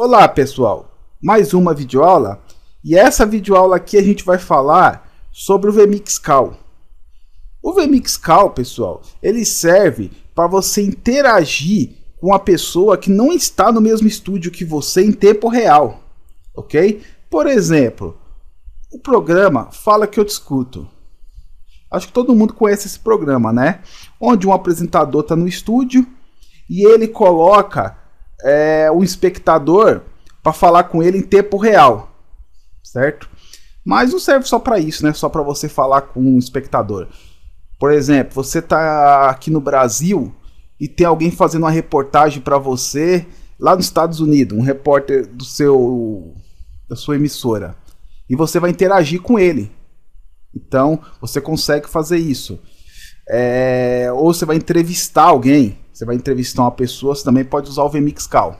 Olá pessoal, mais uma videoaula e essa videoaula aqui a gente vai falar sobre o Vmix O Vmix pessoal, ele serve para você interagir com a pessoa que não está no mesmo estúdio que você em tempo real, ok? Por exemplo, o programa Fala Que Eu Discuto. Acho que todo mundo conhece esse programa, né? Onde um apresentador está no estúdio e ele coloca é, o espectador para falar com ele em tempo real, certo? Mas não serve só para isso, né? Só para você falar com o um espectador. Por exemplo, você tá aqui no Brasil e tem alguém fazendo uma reportagem para você lá nos Estados Unidos, um repórter do seu da sua emissora, e você vai interagir com ele. Então, você consegue fazer isso. É, ou você vai entrevistar alguém, você vai entrevistar uma pessoa, você também pode usar o Call.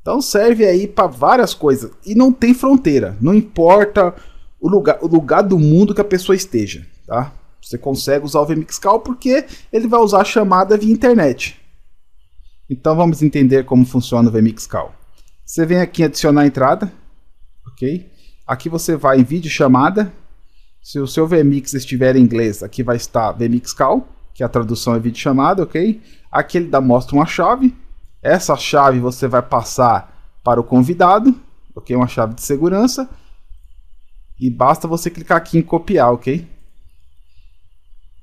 Então serve aí para várias coisas e não tem fronteira, não importa o lugar, o lugar do mundo que a pessoa esteja, tá? Você consegue usar o Call porque ele vai usar a chamada via internet. Então vamos entender como funciona o Call. Você vem aqui em adicionar entrada, ok? Aqui você vai em vídeo chamada. Se o seu VMix estiver em inglês, aqui vai estar Call que a tradução é vídeo chamada, ok? Aqui ele dá, mostra uma chave. Essa chave você vai passar para o convidado, ok? Uma chave de segurança. E basta você clicar aqui em copiar, ok?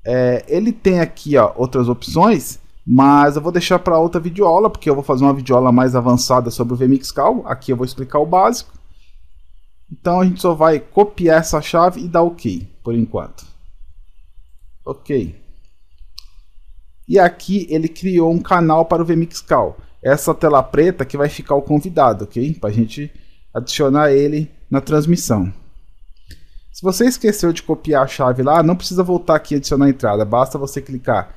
É, ele tem aqui ó, outras opções, mas eu vou deixar para outra videoaula, porque eu vou fazer uma videoaula mais avançada sobre o VMix Cal. Aqui eu vou explicar o básico. Então a gente só vai copiar essa chave e dar OK, por enquanto. Ok. E aqui ele criou um canal para o VMixCal. Essa tela preta que vai ficar o convidado, ok? Para a gente adicionar ele na transmissão. Se você esqueceu de copiar a chave lá, não precisa voltar aqui e adicionar a entrada. Basta você clicar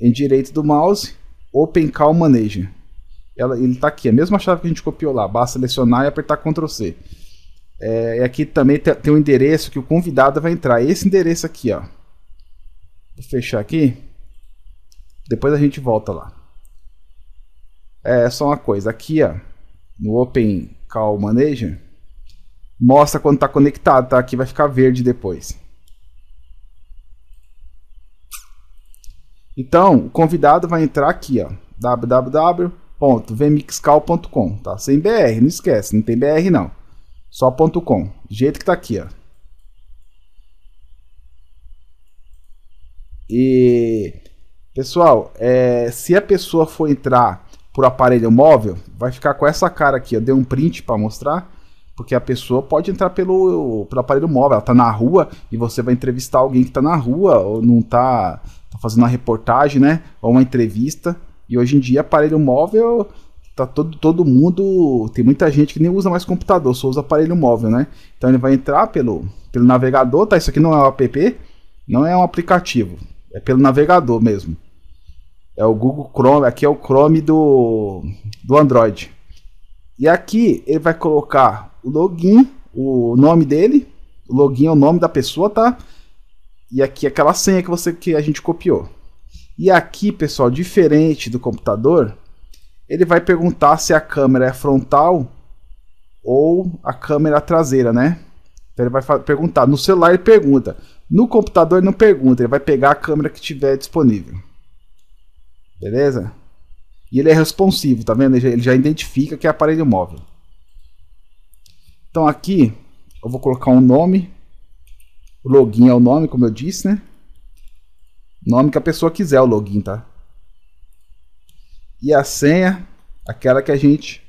em direito do mouse, Open Call Manager. Ela, ele está aqui, a mesma chave que a gente copiou lá. Basta selecionar e apertar Ctrl C. É, e aqui também tem o um endereço que o convidado vai entrar. Esse endereço aqui, ó. Vou fechar aqui. Depois a gente volta lá. É só uma coisa, aqui ó, no Open Call Manager, mostra quando está conectado, tá? Aqui vai ficar verde depois. Então, o convidado vai entrar aqui, ó, www.vmixcal.com, tá? Sem BR, não esquece, não tem BR não. Só .com, do jeito que tá aqui, ó. E Pessoal, é, se a pessoa for entrar por aparelho móvel, vai ficar com essa cara aqui. Eu dei um print para mostrar, porque a pessoa pode entrar pelo, pelo aparelho móvel. Ela está na rua e você vai entrevistar alguém que está na rua ou não está tá fazendo uma reportagem, né? Ou uma entrevista. E hoje em dia, aparelho móvel, tá todo, todo mundo. Tem muita gente que nem usa mais computador, só usa aparelho móvel, né? Então ele vai entrar pelo, pelo navegador, tá? Isso aqui não é um app, não é um aplicativo. É pelo navegador mesmo. É o Google Chrome, aqui é o Chrome do, do Android. E aqui ele vai colocar o login, o nome dele, o login é o nome da pessoa, tá? E aqui é aquela senha que você que a gente copiou. E aqui, pessoal, diferente do computador, ele vai perguntar se a câmera é frontal ou a câmera traseira, né? Então ele vai perguntar. No celular ele pergunta. No computador ele não pergunta, ele vai pegar a câmera que tiver disponível. Beleza? E ele é responsivo, tá vendo? Ele já identifica que é aparelho móvel. Então aqui eu vou colocar um nome. O login é o nome, como eu disse, né? Nome que a pessoa quiser o login, tá? E a senha, aquela que a gente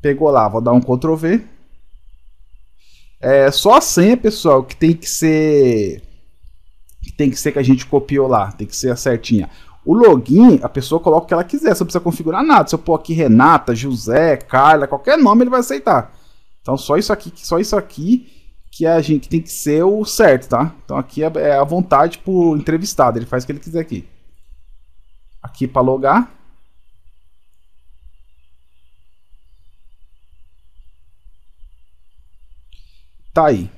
pegou lá. Vou dar um Ctrl V. É só a senha, pessoal, que tem que ser. Que tem que ser que a gente copiou lá. Tem que ser a certinha. O login, a pessoa coloca o que ela quiser, você não precisa configurar nada. Se eu pôr aqui Renata, José, Carla, qualquer nome, ele vai aceitar. Então só isso aqui, só isso aqui que a gente que tem que ser o certo, tá? Então aqui é a é vontade pro entrevistado, ele faz o que ele quiser aqui. Aqui para logar, tá aí.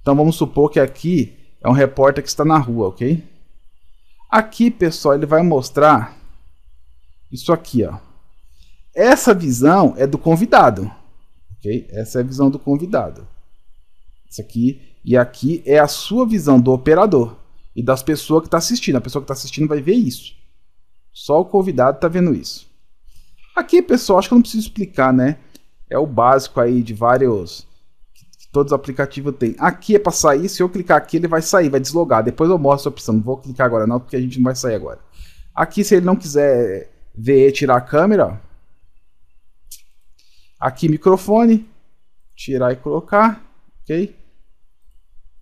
Então vamos supor que aqui é um repórter que está na rua, ok? Aqui, pessoal, ele vai mostrar isso aqui, ó. Essa visão é do convidado, ok? Essa é a visão do convidado. Isso aqui e aqui é a sua visão do operador e das pessoas que está assistindo. A pessoa que está assistindo vai ver isso. Só o convidado está vendo isso. Aqui, pessoal, acho que eu não preciso explicar, né? É o básico aí de vários todos os aplicativos têm. Aqui é para sair, se eu clicar aqui ele vai sair, vai deslogar. Depois eu mostro a opção, não vou clicar agora não, porque a gente não vai sair agora. Aqui se ele não quiser ver tirar a câmera, aqui microfone, tirar e colocar, ok?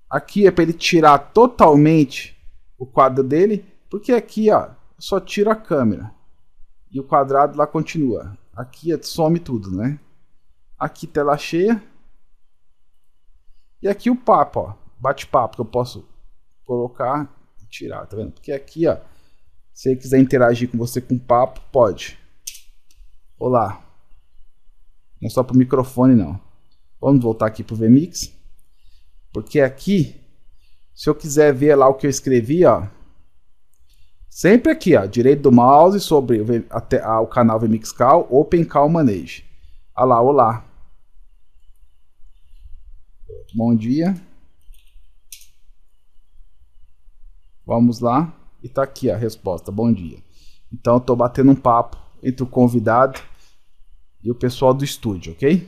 Aqui é para ele tirar totalmente o quadro dele, porque aqui ó, só tira a câmera e o quadrado lá continua. Aqui é, some tudo, né? Aqui tela cheia e aqui o papo, ó, bate-papo que eu posso colocar e tirar, tá vendo? Porque aqui, ó, se ele quiser interagir com você com papo, pode. Olá. Não é só pro microfone não. Vamos voltar aqui pro VMix. Porque aqui, se eu quiser ver lá o que eu escrevi, ó, sempre aqui, ó, direito do mouse sobre o, a, a, ah, o canal VMixCal, OpenCal Manage. Olha lá, olá. Bom dia. Vamos lá. E tá aqui a resposta. Bom dia. Então eu tô batendo um papo entre o convidado e o pessoal do estúdio, ok?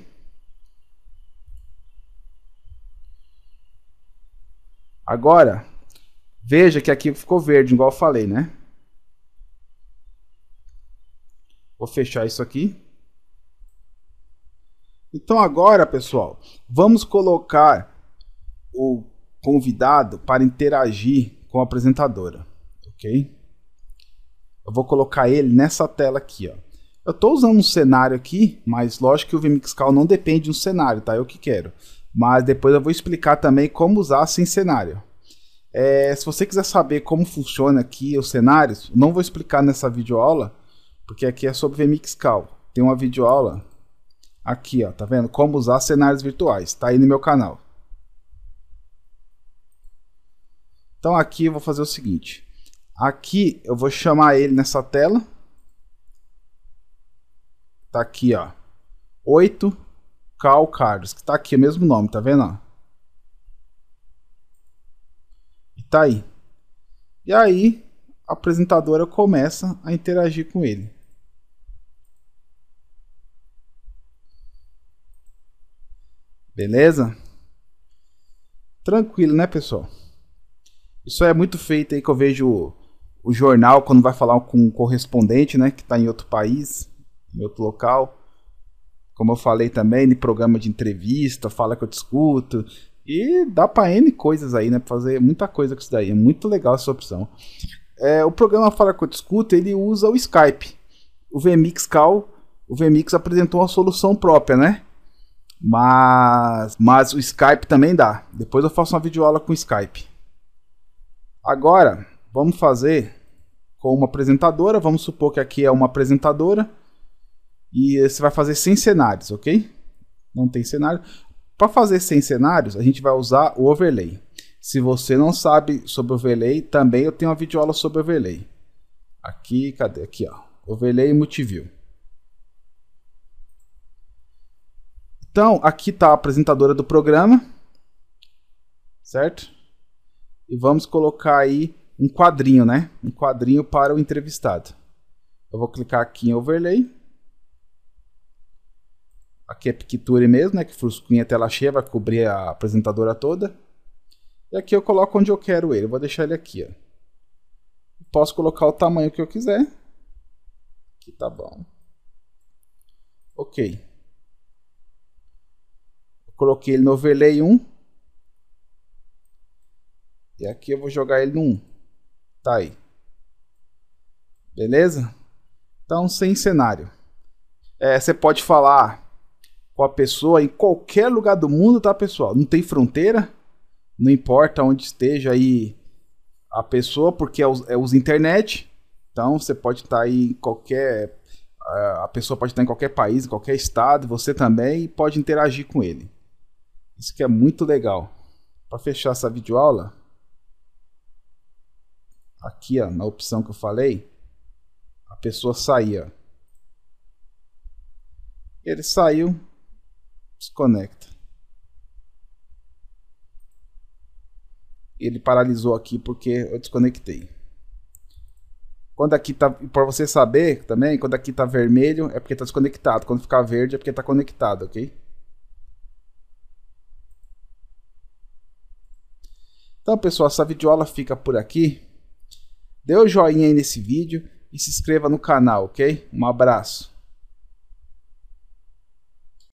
Agora, veja que aqui ficou verde, igual eu falei, né? Vou fechar isso aqui. Então agora, pessoal, vamos colocar o convidado para interagir com a apresentadora, ok? Eu vou colocar ele nessa tela aqui, ó. Eu estou usando um cenário aqui, mas lógico que o VMixCal não depende de um cenário, tá? Eu que quero. Mas depois eu vou explicar também como usar sem cenário. É, se você quiser saber como funciona aqui os cenários, não vou explicar nessa videoaula, porque aqui é sobre VMixCal. Tem uma videoaula Aqui, ó, tá vendo? Como usar cenários virtuais. Tá aí no meu canal. Então aqui eu vou fazer o seguinte. Aqui eu vou chamar ele nessa tela. Tá aqui, ó. 8 Cal Carlos, que tá aqui o mesmo nome, tá vendo? Ó? E tá aí. E aí, a apresentadora começa a interagir com ele. Beleza? Tranquilo, né, pessoal? Isso é muito feito aí que eu vejo o jornal quando vai falar com um correspondente, né, que está em outro país, em outro local. Como eu falei também, no programa de entrevista, fala que eu escuto. E dá para N coisas aí, né? Pra fazer muita coisa com isso daí. É muito legal essa opção. É, o programa Fala que eu discuto, ele usa o Skype. O VMix Cal, o VMix apresentou uma solução própria, né? Mas, mas o Skype também dá. Depois eu faço uma videoaula com o Skype. Agora, vamos fazer com uma apresentadora. Vamos supor que aqui é uma apresentadora. E você vai fazer sem cenários, ok? Não tem cenário. Para fazer sem cenários, a gente vai usar o overlay. Se você não sabe sobre overlay, também eu tenho uma videoaula sobre overlay. Aqui, cadê? Aqui, ó. Overlay e Multiview. Então, aqui está a apresentadora do programa, certo? E vamos colocar aí um quadrinho, né? Um quadrinho para o entrevistado. Eu vou clicar aqui em Overlay. Aqui é Picture mesmo, né? Que fuscunha tela cheia, vai cobrir a apresentadora toda. E aqui eu coloco onde eu quero ele. Eu vou deixar ele aqui, ó. Posso colocar o tamanho que eu quiser. Aqui tá bom. Ok. Coloquei ele no overlay 1. E aqui eu vou jogar ele no 1. Tá aí. Beleza? Então, sem cenário. É, você pode falar com a pessoa em qualquer lugar do mundo, tá, pessoal? Não tem fronteira. Não importa onde esteja aí a pessoa, porque é os, é os internet. Então, você pode estar tá aí em qualquer é, a pessoa pode estar tá em qualquer país, em qualquer estado, você também, e pode interagir com ele. Isso que é muito legal. Para fechar essa videoaula, aqui ó, na opção que eu falei, a pessoa saía. Ele saiu, desconecta. Ele paralisou aqui porque eu desconectei. Quando aqui tá, para você saber também, quando aqui tá vermelho é porque tá desconectado, quando ficar verde é porque tá conectado, ok? Então, pessoal, essa videoaula fica por aqui. Dê o um joinha aí nesse vídeo e se inscreva no canal, ok? Um abraço.